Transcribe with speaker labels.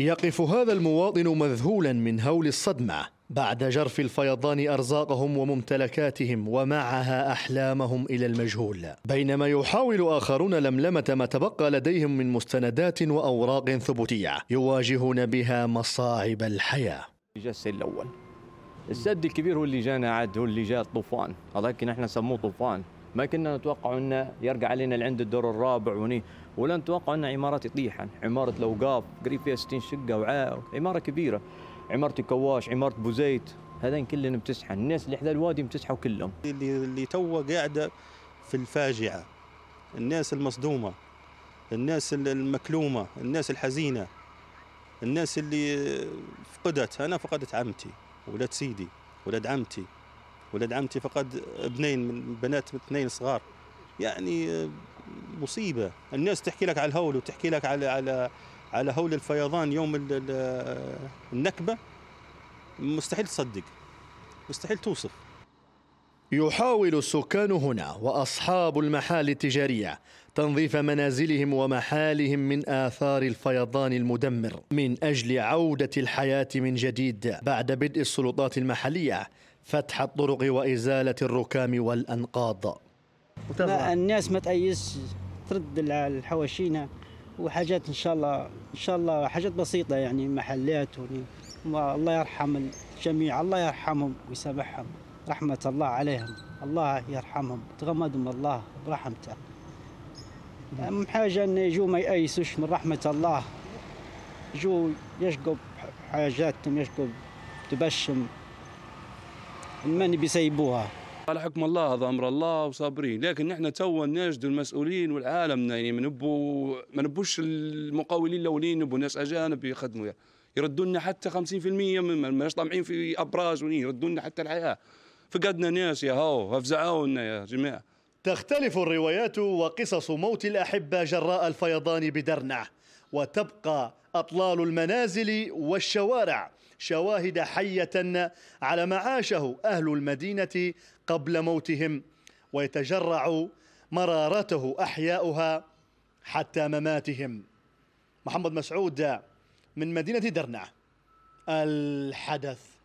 Speaker 1: يقف هذا المواطن مذهولا من هول الصدمة بعد جرف الفيضان أرزاقهم وممتلكاتهم ومعها أحلامهم إلى المجهول بينما يحاول آخرون لملمة ما تبقى لديهم من مستندات وأوراق ثبوتية يواجهون بها مصاعب الحياة
Speaker 2: جاء الأول السد الكبير هو اللي جانا عاد هو اللي جاء الطوفان هذاك نحن سموه طوفان ما كنا نتوقع انه يرجع علينا لعند الدور الرابع وني ولا نتوقع ان عمارات يطيحن عماره لوقاف قريب فيها 60 شقه وعاء عماره كبيره عماره كواش عماره بوزيت هذين كلهم بتسحن الناس اللي حدا الوادي بتسحوا كلهم
Speaker 3: اللي اللي تو قاعده في الفاجعه الناس المصدومه الناس المكلومه الناس الحزينه الناس اللي فقدت انا فقدت عمتي ولد سيدي ولد عمتي ولد عمتي فقد ابنين من بنات اثنين صغار يعني مصيبه الناس تحكي لك على الهول وتحكي لك على على على هول الفيضان يوم النكبه مستحيل
Speaker 1: تصدق مستحيل توصف يحاول السكان هنا واصحاب المحال التجاريه تنظيف منازلهم ومحالهم من اثار الفيضان المدمر من اجل عوده الحياه من جديد بعد بدء السلطات المحليه فتح الطرق وإزالة الركام والأنقاض
Speaker 4: الناس ما تأيس ترد الحواشينا وحاجات إن شاء الله إن شاء الله حاجات بسيطة يعني محلات الله يرحم الجميع الله يرحمهم ويسامحهم رحمة الله عليهم الله يرحمهم تغمدهم الله برحمته أهم حاجة أن يجوا ما يأيسوش من رحمة الله يجوا يشقوا حاجاتهم يشقوا تبشم من بيسيبوها
Speaker 5: على حكم الله هذا امر الله وصابرين لكن نحن توا نجدوا المسؤولين والعالم يعني ما نبو ما نبوش المقاولين الاولين نبو ناس اجانب يخدموا يردوا لنا حتى 50% ماناش طامعين في ابراج يردوا لنا حتى الحياه فقدنا ناس يا هو فزعوا لنا يا جماعه
Speaker 1: تختلف الروايات وقصص موت الاحبه جراء الفيضان بدرنا وتبقى أطلال المنازل والشوارع شواهد حية على ما عاشه أهل المدينة قبل موتهم ويتجرع مرارته أحياؤها حتى مماتهم محمد مسعود من مدينة درنة الحدث